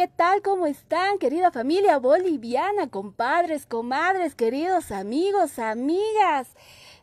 ¿qué tal? ¿Cómo están, querida familia boliviana, compadres, comadres, queridos amigos, amigas?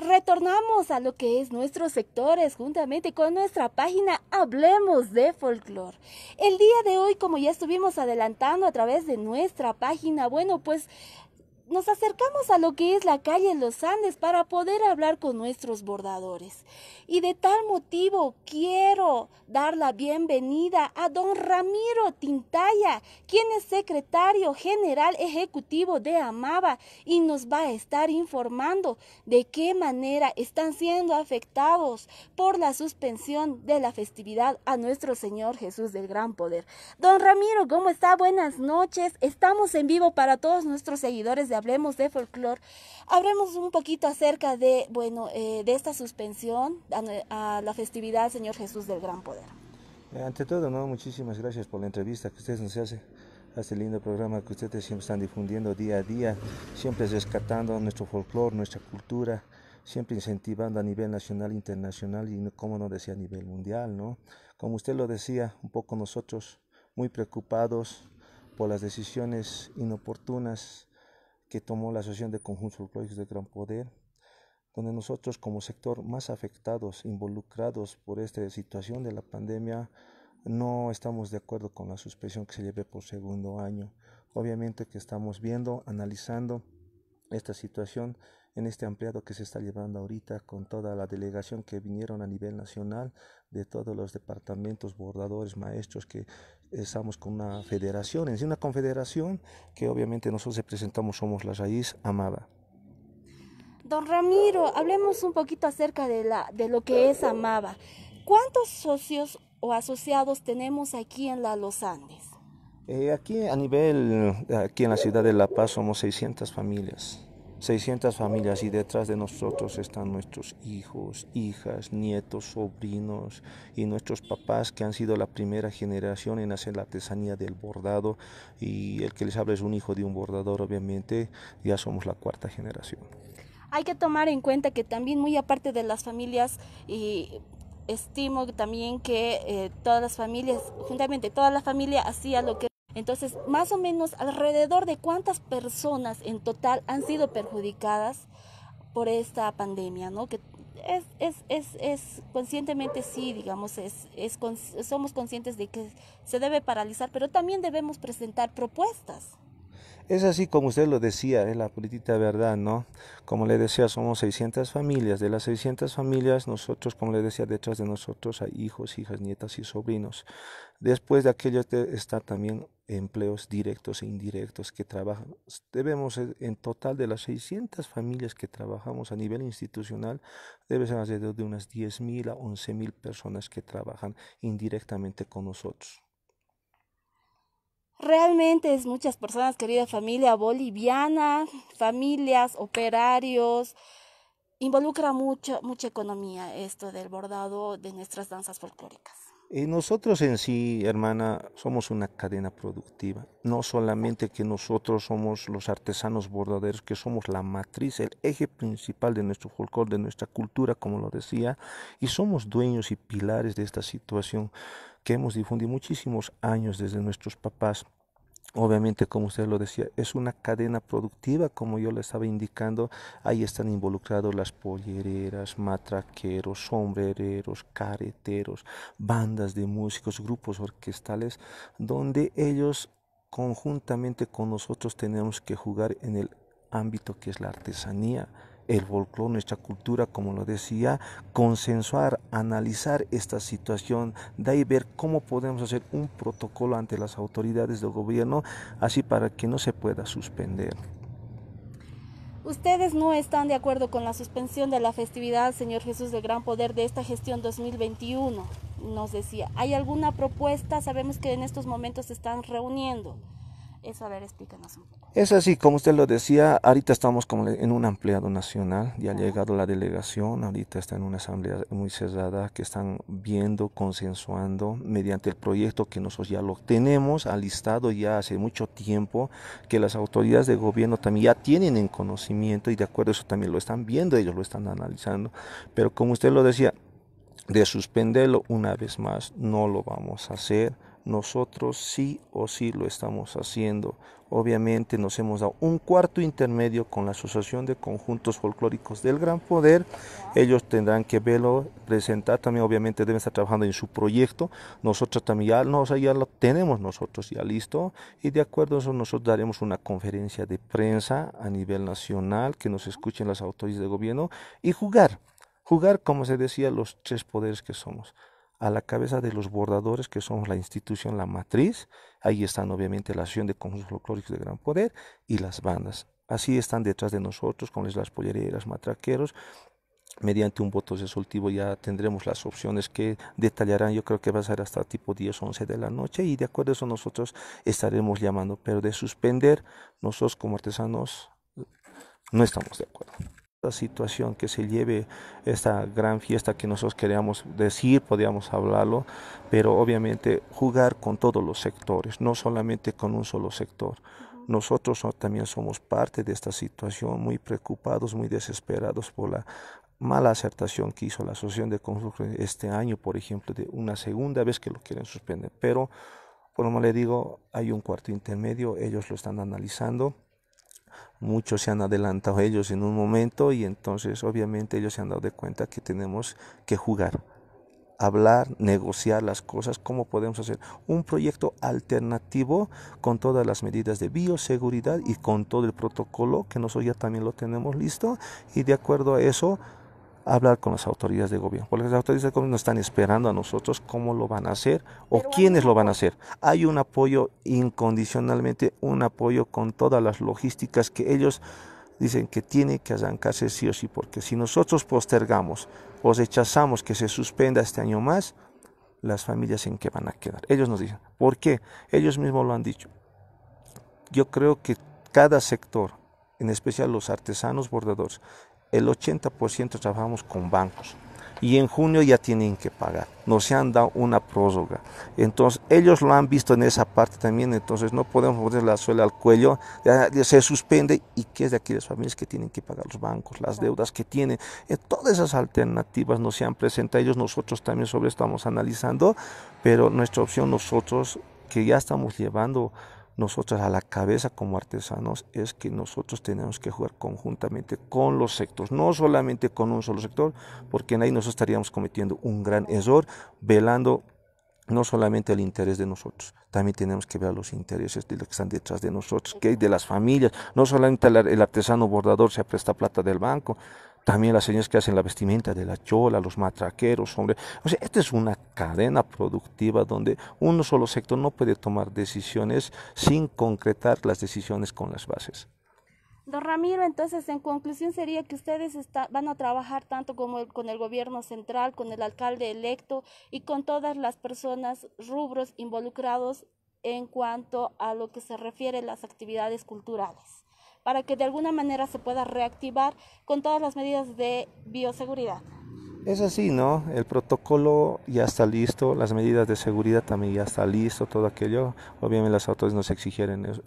Retornamos a lo que es nuestros sectores juntamente con nuestra página Hablemos de Folklore. El día de hoy, como ya estuvimos adelantando a través de nuestra página, bueno, pues nos acercamos a lo que es la calle en Los Andes para poder hablar con nuestros bordadores. Y de tal motivo quiero dar la bienvenida a don Ramiro Tintaya, quien es secretario general ejecutivo de Amaba y nos va a estar informando de qué manera están siendo afectados por la suspensión de la festividad a nuestro Señor Jesús del Gran Poder. Don Ramiro, ¿cómo está? Buenas noches. Estamos en vivo para todos nuestros seguidores de hablemos de folclore, hablemos un poquito acerca de, bueno, eh, de esta suspensión a, la festividad Señor Jesús del Gran Poder. Eh, ante todo, ¿no? muchísimas gracias por la entrevista que ustedes nos hacen este lindo programa que ustedes siempre están difundiendo día a día, siempre rescatando nuestro folclore, nuestra cultura, siempre incentivando a nivel nacional, internacional y, como no decía, a nivel mundial, ¿no? Como usted lo decía, un poco nosotros muy preocupados por las decisiones inoportunas que tomó la Asociación de Conjuntos Folclóricos de Gran Poder, donde nosotros como sector más afectados, involucrados por esta situación de la pandemia, no estamos de acuerdo con la suspensión que se lleve por segundo año. Obviamente que estamos viendo, analizando esta situación en este ampliado que se está llevando ahorita con toda la delegación que vinieron a nivel nacional de todos los departamentos, bordadores, maestros, que estamos con una federación, en sí una confederación que obviamente nosotros representamos, somos la raíz AMABA. Don Ramiro, hablemos un poquito acerca de, la, de lo que es Amaba. ¿Cuántos socios o asociados tenemos aquí en la Los Andes? Eh, aquí a nivel, aquí en la ciudad de La Paz somos 600 familias. 600 familias y detrás de nosotros están nuestros hijos, hijas, nietos, sobrinos y nuestros papás que han sido la primera generación en hacer la artesanía del bordado y el que les habla es un hijo de un bordador obviamente, ya somos la cuarta generación. Hay que tomar en cuenta que también muy aparte de las familias y estimo también que eh, todas las familias, juntamente toda la familia hacía lo que entonces, más o menos alrededor de cuántas personas en total han sido perjudicadas por esta pandemia, ¿no? Que es, es, es, es conscientemente sí, digamos, es, es, somos conscientes de que se debe paralizar, pero también debemos presentar propuestas. Es así como usted lo decía, es la política verdad, ¿no? Como le decía, somos 600 familias. De las 600 familias, nosotros, como le decía, detrás de nosotros hay hijos, hijas, nietas y sobrinos. Después de aquello está también empleos directos e indirectos que trabajan. Debemos, eh, en total de las 600 familias que trabajamos a nivel institucional, debe ser alrededor de unas 10.000 a 11.000 personas que trabajan indirectamente con nosotros. Realmente es muchas personas, querida familia boliviana, familias, operarios, involucra mucho, mucha economía esto del bordado de nuestras danzas folclóricas. Y nosotros en sí, hermana, somos una cadena productiva. No solamente que nosotros somos los artesanos bordaderos, que somos la matriz, el eje principal de nuestro folclore, de nuestra cultura, como lo decía, y somos dueños y pilares de esta situación que hemos difundido muchísimos años desde nuestros papás. Obviamente, como usted lo decía, es una cadena productiva, como yo le estaba indicando. Ahí están involucrados las pollereras, matraqueros, sombrereros, careteros, bandas de músicos, grupos orquestales, donde ellos conjuntamente con nosotros tenemos que jugar en el ámbito que es la artesanía el folclore, nuestra cultura, como lo decía, consensuar, analizar esta situación, de ahí ver cómo podemos hacer un protocolo ante las autoridades del gobierno, así para que no se pueda suspender. Ustedes no están de acuerdo con la suspensión de la festividad, Señor Jesús del Gran Poder, de esta gestión 2021, nos decía. ¿Hay alguna propuesta? Sabemos que en estos momentos se están reuniendo. Eso, a ver, explícanos un poco. Es así, como usted lo decía, ahorita estamos como en un empleado nacional, ya ha llegado la delegación, ahorita está en una asamblea muy cerrada que están viendo, consensuando mediante el proyecto que nosotros ya lo tenemos alistado ya hace mucho tiempo, que las autoridades de gobierno también ya tienen en conocimiento y de acuerdo eso también lo están viendo, ellos lo están analizando, pero como usted lo decía, de suspenderlo una vez más no lo vamos a hacer nosotros sí o sí lo estamos haciendo. Obviamente nos hemos dado un cuarto intermedio con la Asociación de Conjuntos Folclóricos del Gran Poder. Ellos tendrán que verlo, presentar también, obviamente deben estar trabajando en su proyecto. Nosotros también ya, ya lo tenemos nosotros ya listo. Y de acuerdo a eso nosotros daremos una conferencia de prensa a nivel nacional, que nos escuchen las autoridades de gobierno y jugar. Jugar, como se decía, los tres poderes que somos a la cabeza de los bordadores que somos la institución, la matriz. Ahí están obviamente la acción de conjuntos folclóricos de gran poder y las bandas. Así están detrás de nosotros con las pollereras, matraqueros. Mediante un voto resolutivo ya tendremos las opciones que detallarán, yo creo que va a ser hasta tipo 10 11 de la noche y de acuerdo a eso nosotros estaremos llamando, pero de suspender nosotros como artesanos no estamos de acuerdo situación que se lleve esta gran fiesta que nosotros queríamos decir, podíamos hablarlo, pero obviamente jugar con todos los sectores, no solamente con un solo sector. Nosotros también somos parte de esta situación, muy preocupados, muy desesperados por la mala acertación que hizo la Asociación de Construcción este año, por ejemplo, de una segunda vez que lo quieren suspender. Pero, como le digo, hay un cuarto intermedio, ellos lo están analizando muchos se han adelantado ellos en un momento y entonces obviamente ellos se han dado de cuenta que tenemos que jugar, hablar, negociar las cosas, cómo podemos hacer un proyecto alternativo con todas las medidas de bioseguridad y con todo el protocolo que nosotros ya también lo tenemos listo y de acuerdo a eso hablar con las autoridades de gobierno, porque las autoridades de gobierno están esperando a nosotros cómo lo van a hacer o quiénes lo van a hacer. Hay un apoyo incondicionalmente, un apoyo con todas las logísticas que ellos dicen que tiene que arrancarse sí o sí, porque si nosotros postergamos o rechazamos que se suspenda este año más, las familias en qué van a quedar. Ellos nos dicen, ¿por qué? Ellos mismos lo han dicho. Yo creo que cada sector, en especial los artesanos bordadores, el 80% trabajamos con bancos y en junio ya tienen que pagar. No se han dado una prórroga. Entonces, ellos lo han visto en esa parte también, entonces no podemos poner la suela al cuello, se suspende y ¿qué es de aquí las familias que tienen que pagar los bancos, las deudas que tienen. todas esas alternativas no se han presentado, ellos nosotros también sobre estamos analizando, pero nuestra opción nosotros que ya estamos llevando nosotros a la cabeza como artesanos es que nosotros tenemos que jugar conjuntamente con los sectores, no solamente con un solo sector, porque en ahí nosotros estaríamos cometiendo un gran error, velando no solamente el interés de nosotros, también tenemos que ver los intereses de los que están detrás de nosotros, que hay de las familias, no solamente el artesano bordador se presta plata del banco, también las señoras que hacen la vestimenta de la chola, los matraqueros, hombre. O sea, esta es una cadena productiva donde un solo sector no puede tomar decisiones sin concretar las decisiones con las bases. Don Ramiro, entonces en conclusión sería que ustedes van a trabajar tanto como con el gobierno central, con el alcalde electo y con todas las personas, rubros involucrados en cuanto a lo que se refiere a las actividades culturales para que de alguna manera se pueda reactivar con todas las medidas de bioseguridad. Es así, ¿no? El protocolo ya está listo, las medidas de seguridad también ya está listo, todo aquello. Obviamente las autoridades nos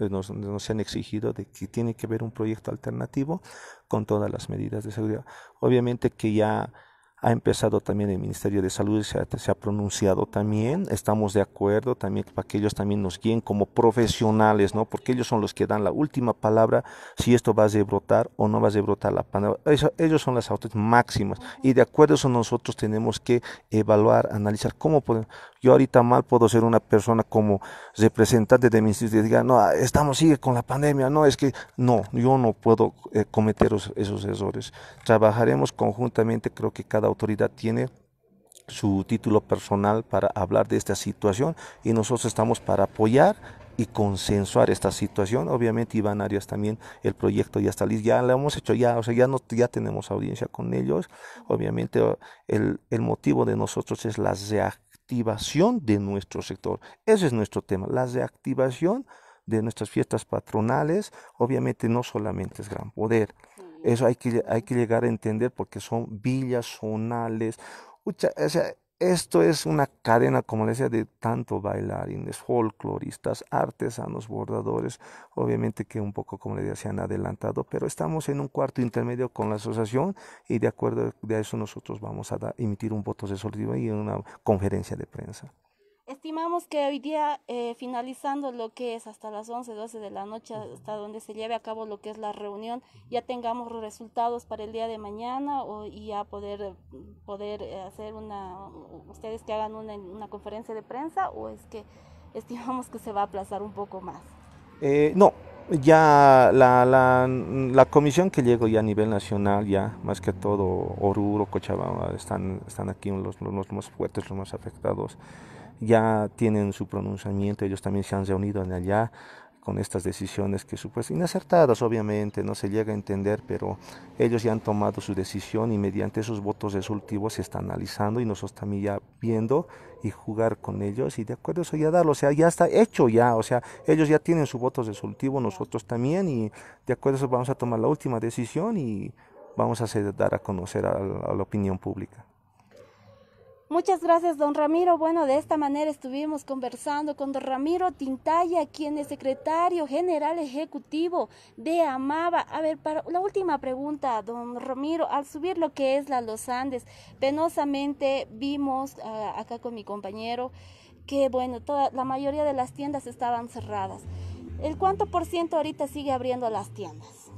eh, nos, han exigido de que tiene que haber un proyecto alternativo con todas las medidas de seguridad. Obviamente que ya ha empezado también el Ministerio de Salud, se ha, se ha, pronunciado también, estamos de acuerdo también para que ellos también nos guíen como profesionales, ¿no? Porque ellos son los que dan la última palabra si esto va a brotar o no va a brotar la palabra. ellos son las autoridades máximas y de acuerdo a eso nosotros tenemos que evaluar, analizar cómo podemos, yo ahorita mal puedo ser una persona como representante de mi institución y diga, no, estamos, sigue con la pandemia, no, es que no, yo no puedo eh, cometer esos, errores. Trabajaremos conjuntamente, creo que cada autoridad tiene su título personal para hablar de esta situación y nosotros estamos para apoyar y consensuar esta situación. Obviamente Iván Arias también, el proyecto ya está listo, ya lo hemos hecho, ya, o sea, ya, no, ya tenemos audiencia con ellos. Obviamente el, el motivo de nosotros es la de nuestro sector. Ese es nuestro tema, la reactivación de nuestras fiestas patronales, obviamente no solamente es Gran Poder. Eso hay que, hay que llegar a entender porque son villas zonales. Esto es una cadena, como les decía, de tanto bailarines, folcloristas, artesanos, bordadores, obviamente que un poco, como les decía, se han adelantado, pero estamos en un cuarto intermedio con la asociación y de acuerdo a eso nosotros vamos a emitir un voto de solidaridad y una conferencia de prensa estimamos que hoy día, eh, finalizando lo que es hasta las 11, 12 de la noche, hasta donde se lleve a cabo lo que es la reunión, ya tengamos resultados para el día de mañana o, y ya poder, poder eh, hacer una, ustedes que hagan una, conferencia de prensa o es que estimamos que se va a aplazar un poco más. Eh, no, ya la, comisión que llegó ya a nivel nacional, ya más que todo Oruro, Cochabamba, están, están aquí los, los más fuertes, los más afectados ya tienen su pronunciamiento, ellos también se han reunido en allá con estas decisiones que supuestamente inacertadas obviamente no se llega a entender pero ellos ya han tomado su decisión y mediante esos votos resultivos se está analizando y nosotros también ya viendo y jugar con ellos y de acuerdo a eso ya darlo o sea ya está hecho ya o sea ellos ya tienen su voto resultivo nosotros también y de acuerdo a eso vamos a tomar la última decisión y vamos a hacer, dar a conocer a la opinión pública Muchas gracias, don Ramiro. Bueno, de esta manera estuvimos conversando con don Ramiro Tintaya, quien es secretario general ejecutivo de Amaba. A ver, para la última pregunta, don Ramiro, al subir lo que es la Los Andes, penosamente vimos ah, acá con mi compañero que, bueno, toda, la mayoría de las tiendas estaban cerradas. ¿El cuánto por ciento ahorita sigue abriendo las tiendas?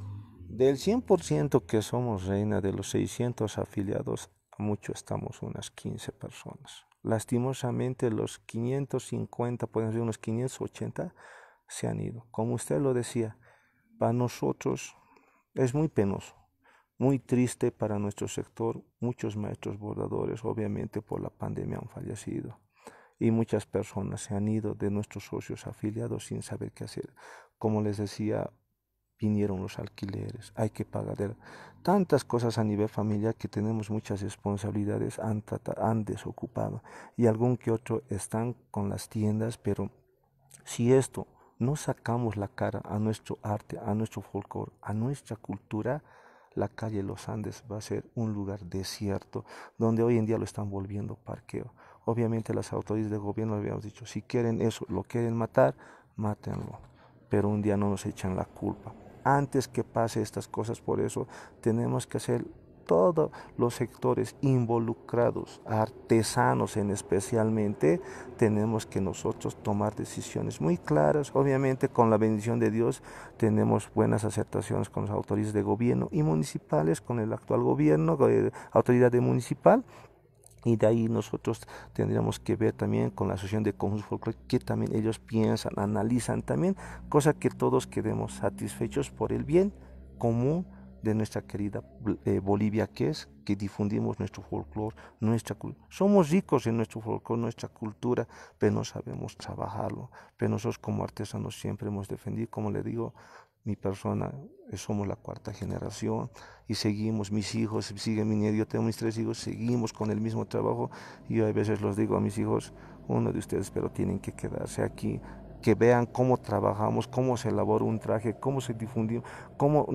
Del 100% que somos reina de los 600 afiliados mucho estamos unas 15 personas. Lastimosamente los 550, pueden ser unos 580, se han ido. Como usted lo decía, para nosotros es muy penoso, muy triste para nuestro sector. Muchos maestros bordadores, obviamente por la pandemia, han fallecido. Y muchas personas se han ido de nuestros socios afiliados sin saber qué hacer. Como les decía, vinieron los alquileres, hay que pagar tantas cosas a nivel familiar que tenemos muchas responsabilidades, han, desocupado y algún que otro están con las tiendas, pero si esto no sacamos la cara a nuestro arte, a nuestro folclore, a nuestra cultura, la calle Los Andes va a ser un lugar desierto, donde hoy en día lo están volviendo parqueo. Obviamente las autoridades de gobierno habíamos dicho, si quieren eso, lo quieren matar, mátenlo, pero un día no nos echan la culpa antes que pase estas cosas. Por eso tenemos que hacer todos los sectores involucrados, artesanos en especialmente, tenemos que nosotros tomar decisiones muy claras. Obviamente con la bendición de Dios tenemos buenas aceptaciones con las autoridades de gobierno y municipales, con el actual gobierno, eh, autoridad municipal y de ahí nosotros tendríamos que ver también con la Asociación de Conjuntos Folclóricos que también ellos piensan, analizan también, cosa que todos quedemos satisfechos por el bien común de nuestra querida eh, Bolivia, que es que difundimos nuestro folclore, nuestra cultura. Somos ricos en nuestro folclore, nuestra cultura, pero no sabemos trabajarlo. Pero nosotros como artesanos siempre hemos defendido, como le digo, mi persona, eh, somos la cuarta generación y seguimos, mis hijos, sigue mi nieto, yo tengo mis tres hijos, seguimos con el mismo trabajo y a veces los digo a mis hijos, uno de ustedes, pero tienen que quedarse aquí, que vean cómo trabajamos, cómo se elabora un traje, cómo se difundió, cómo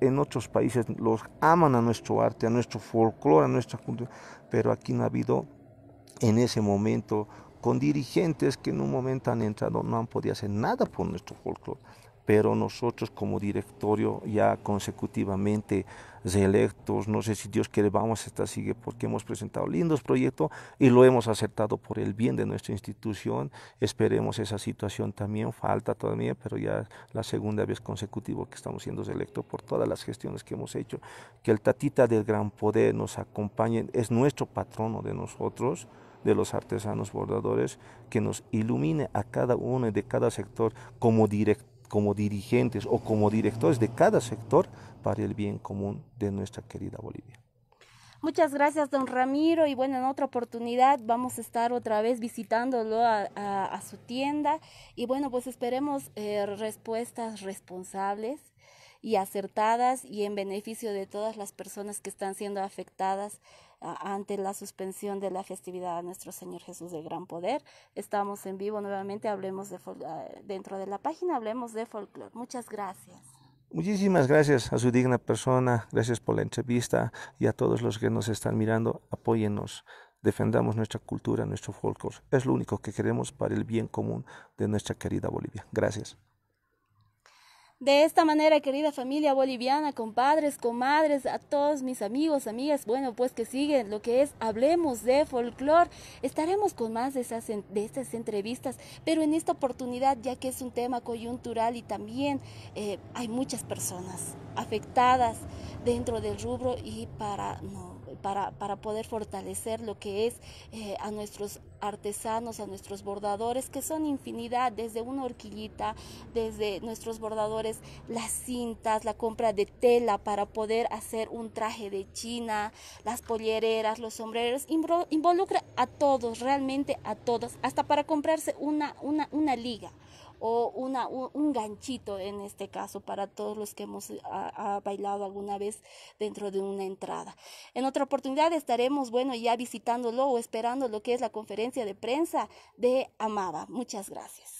en otros países los aman a nuestro arte, a nuestro folclore, a nuestra cultura, pero aquí no ha habido en ese momento con dirigentes que en un momento han entrado, no han podido hacer nada por nuestro folclore pero nosotros como directorio ya consecutivamente reelectos, no sé si Dios quiere, vamos a estar sigue porque hemos presentado lindos proyectos y lo hemos aceptado por el bien de nuestra institución, esperemos esa situación también, falta todavía, pero ya la segunda vez consecutiva que estamos siendo reelectos por todas las gestiones que hemos hecho, que el tatita del gran poder nos acompañe, es nuestro patrono de nosotros, de los artesanos bordadores, que nos ilumine a cada uno y de cada sector como director como dirigentes o como directores de cada sector para el bien común de nuestra querida Bolivia. Muchas gracias, don Ramiro. Y bueno, en otra oportunidad vamos a estar otra vez visitándolo a, su tienda. Y bueno, pues esperemos eh, respuestas responsables y acertadas y en beneficio de todas las personas que están siendo afectadas ah, ante la suspensión de la festividad a nuestro Señor Jesús del Gran Poder. Estamos en vivo nuevamente, hablemos de ah, dentro de la página, hablemos de folclore. Muchas gracias. Muchísimas gracias a su digna persona, gracias por la entrevista y a todos los que nos están mirando, apóyennos defendamos nuestra cultura, nuestro folclore. Es lo único que queremos para el bien común de nuestra querida Bolivia. Gracias. De esta manera, querida familia boliviana, compadres, comadres, a todos mis amigos, amigas, bueno, pues que siguen lo que es Hablemos de Folclor. Estaremos con más de, esas, de estas entrevistas, pero en esta oportunidad, ya que es un tema coyuntural y también eh, hay muchas personas afectadas dentro del rubro y para no para, poder fortalecer lo que es eh, a nuestros artesanos, a nuestros bordadores, que son infinidad, desde una horquillita, desde nuestros bordadores, las cintas, la compra de tela para poder hacer un traje de China, las pollereras, los sombreros, involucra a todos, realmente a todos, hasta para comprarse una, una liga o un, ganchito en este caso para todos los que hemos ah, ah, bailado alguna vez dentro de una entrada. En otra oportunidad estaremos, bueno, ya visitándolo o esperando lo que es la conferencia de prensa de Amaba. Muchas gracias.